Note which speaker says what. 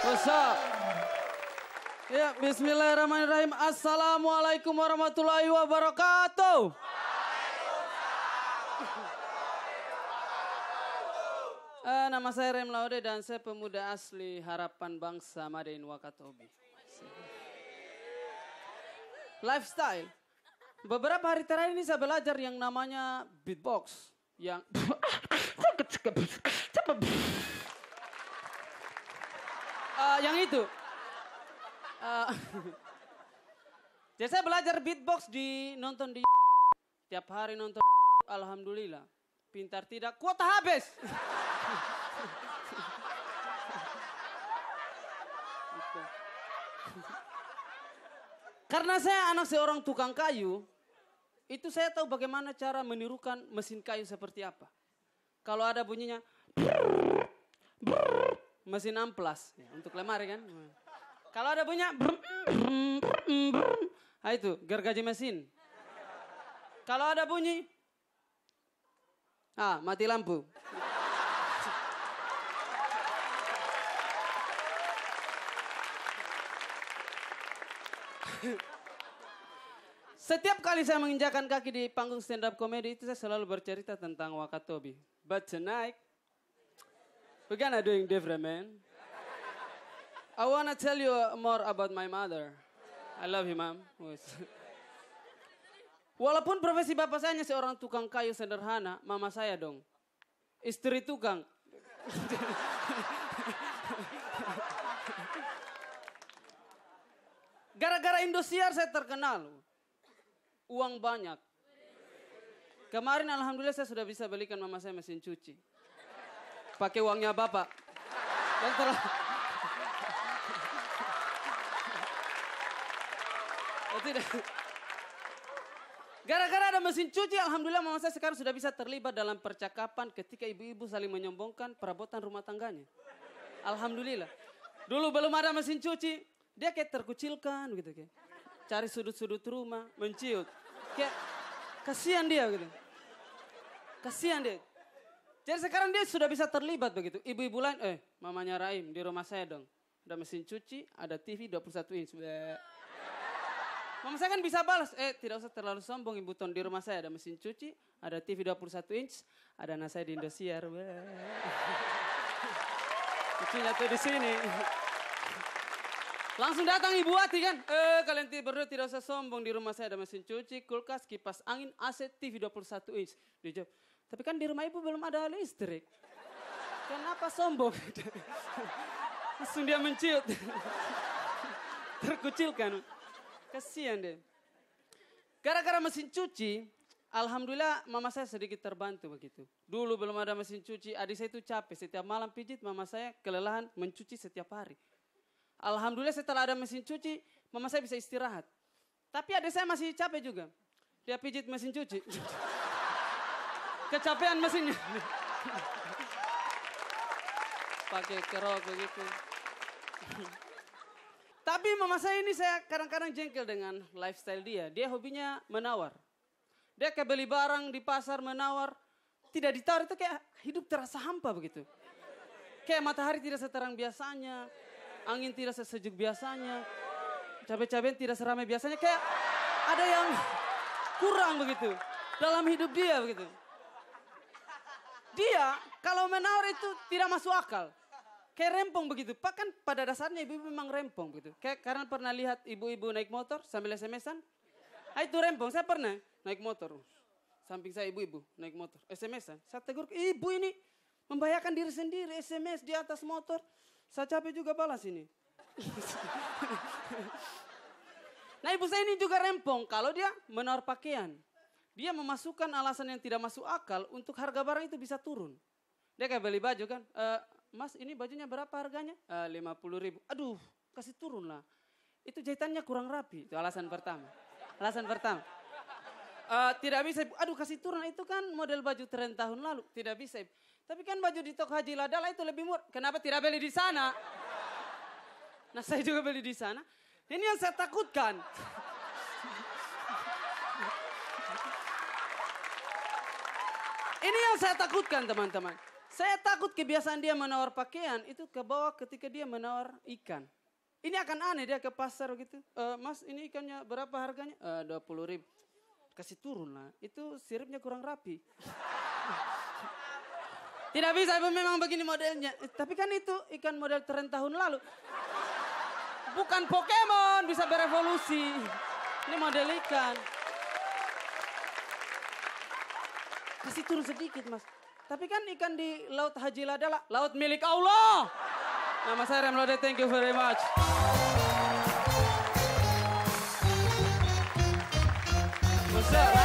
Speaker 1: What's Ya, bismillahirrahmanirrahim. Assalamualaikum warahmatullahi wabarakatuh. Uh, nama saya Rem Laude dan saya pemuda asli Harapan Bangsa Madain Wakatobi. Lifestyle. Beberapa hari terakhir ini saya belajar yang namanya beatbox. Yang uh, yang itu. Uh, Jadi saya belajar beatbox di nonton di tiap hari nonton alhamdulillah. Pintar tidak, kuota habis. Gitu. Karena saya anak seorang tukang kayu, itu saya tahu bagaimana cara menirukan mesin kayu seperti apa. Kalau ada bunyinya, mesin amplas ya, untuk lemari kan. Kalau ada bunyi, brum, brum, brum, brum, nah, itu gergaji mesin. Kalau ada bunyi ah mati lampu. Setiap kali saya menginjakan kaki di panggung stand up comedy itu saya selalu bercerita tentang Wakatobi. But tonight We're gonna doing different, man. I wanna tell you more about my mother. I love you, mom. Walaupun profesi bapak saya hanya seorang tukang kayu sederhana, mama saya dong. Istri tukang. Gara-gara Indosiar saya terkenal. Uang banyak. Kemarin alhamdulillah saya sudah bisa belikan mama saya mesin cuci pakai uangnya Bapak. Dan terlalu... Gara-gara ada mesin cuci, alhamdulillah mama saya sekarang sudah bisa terlibat dalam percakapan ketika ibu-ibu saling menyombongkan perabotan rumah tangganya. Alhamdulillah. Dulu belum ada mesin cuci, dia kayak terkucilkan gitu kayak. Cari sudut-sudut rumah, menciut. Kayak kasihan dia gitu. Kasihan dia. Jadi sekarang dia sudah bisa terlibat begitu. Ibu-ibu lain, eh mamanya Raim di rumah saya dong. Ada mesin cuci, ada TV 21 inch. Bleh. Mama saya kan bisa balas, eh tidak usah terlalu sombong Ibu Ton. Di rumah saya ada mesin cuci, ada TV 21 inch, ada anak saya di Indosiar. Cucinya tuh di sini. Langsung datang Ibu hati kan, eh kalian berdua tidak usah sombong. Di rumah saya ada mesin cuci, kulkas, kipas angin, AC, TV 21 inch. Dijawab, tapi kan di rumah ibu belum ada listrik. Kenapa sombong? Langsung dia menciut. Terkucilkan. Kasihan deh. Gara-gara mesin cuci, Alhamdulillah mama saya sedikit terbantu begitu. Dulu belum ada mesin cuci, adik saya itu capek. Setiap malam pijit, mama saya kelelahan mencuci setiap hari. Alhamdulillah setelah ada mesin cuci, mama saya bisa istirahat. Tapi adik saya masih capek juga. Dia pijit mesin cuci kecapean mesinnya. Pakai kerok begitu. Tapi mama saya ini saya kadang-kadang jengkel dengan lifestyle dia. Dia hobinya menawar. Dia kayak beli barang di pasar menawar. Tidak ditawar itu kayak hidup terasa hampa begitu. Kayak matahari tidak seterang biasanya. Angin tidak sesejuk biasanya. Cabai-cabai tidak seramai biasanya. Kayak ada yang kurang begitu. Dalam hidup dia begitu dia kalau menawar itu tidak masuk akal. Kayak rempong begitu. Pak kan pada dasarnya ibu-ibu memang rempong begitu. Kayak karena pernah lihat ibu-ibu naik motor sambil SMS-an. Nah, itu rempong, saya pernah naik motor. Samping saya ibu-ibu naik motor, SMS-an. Saya tegur, ibu ini membahayakan diri sendiri, SMS di atas motor. Saya capek juga balas ini. nah ibu saya ini juga rempong kalau dia menawar pakaian dia memasukkan alasan yang tidak masuk akal untuk harga barang itu bisa turun. Dia kayak beli baju kan, e, mas ini bajunya berapa harganya? E, eh, 50 ribu. Aduh, kasih turun lah. Itu jahitannya kurang rapi, itu alasan pertama. Alasan pertama. E, tidak bisa, aduh kasih turun itu kan model baju tren tahun lalu, tidak bisa. Tapi kan baju di toko Haji Ladala itu lebih murah. Kenapa tidak beli di sana? Nah saya juga beli di sana. Ini yang saya takutkan. Ini yang saya takutkan teman-teman. Saya takut kebiasaan dia menawar pakaian itu ke bawah ketika dia menawar ikan. Ini akan aneh dia ke pasar gitu. E, mas ini ikannya berapa harganya? Eh, dua puluh ribu. Kasih turun lah. Itu siripnya kurang rapi. Tidak bisa memang begini modelnya. Eh, tapi kan itu ikan model tren tahun lalu. Bukan Pokemon bisa berevolusi. Ini model ikan. Kasih turun sedikit mas. Tapi kan ikan di Laut Haji Lada lah laut milik Allah. Nama saya Remlode, thank you very much. Masalah.